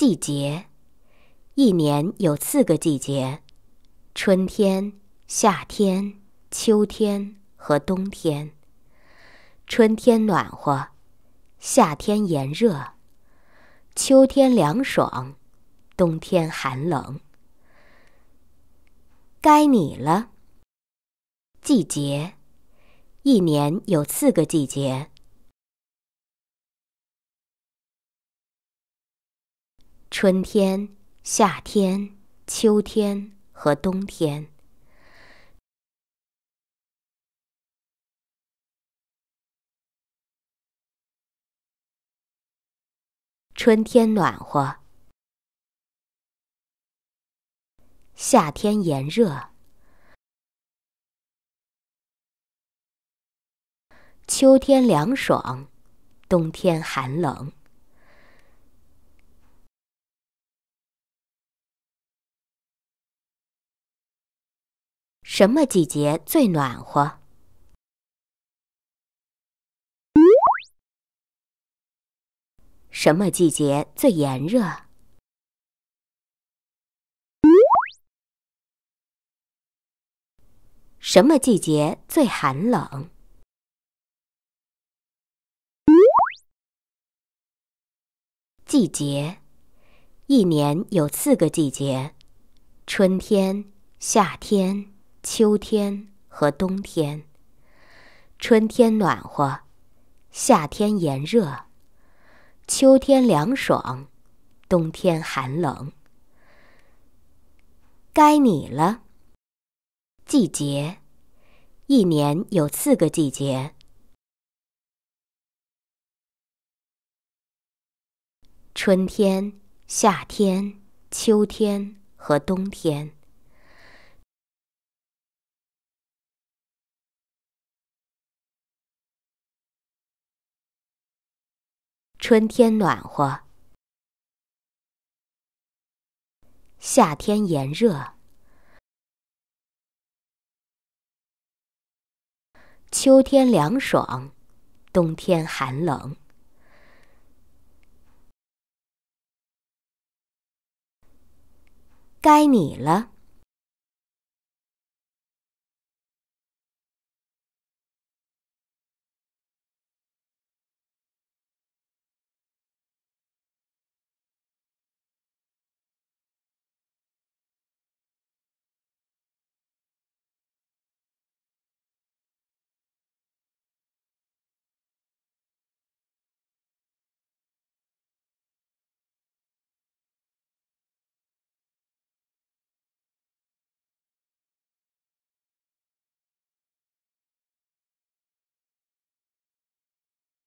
季节，一年有四个季节：春天、夏天、秋天和冬天。春天暖和，夏天炎热，秋天凉爽，冬天寒冷。该你了。季节，一年有四个季节。春天、夏天、秋天和冬天。春天暖和，夏天炎热，秋天凉爽，冬天寒冷。什么季节最暖和？什么季节最炎热？什么季节最寒冷？季节，一年有四个季节：春天、夏天。秋天和冬天，春天暖和，夏天炎热，秋天凉爽，冬天寒冷。该你了。季节，一年有四个季节：春天、夏天、秋天和冬天。春天暖和，夏天炎热，秋天凉爽，冬天寒冷。该你了。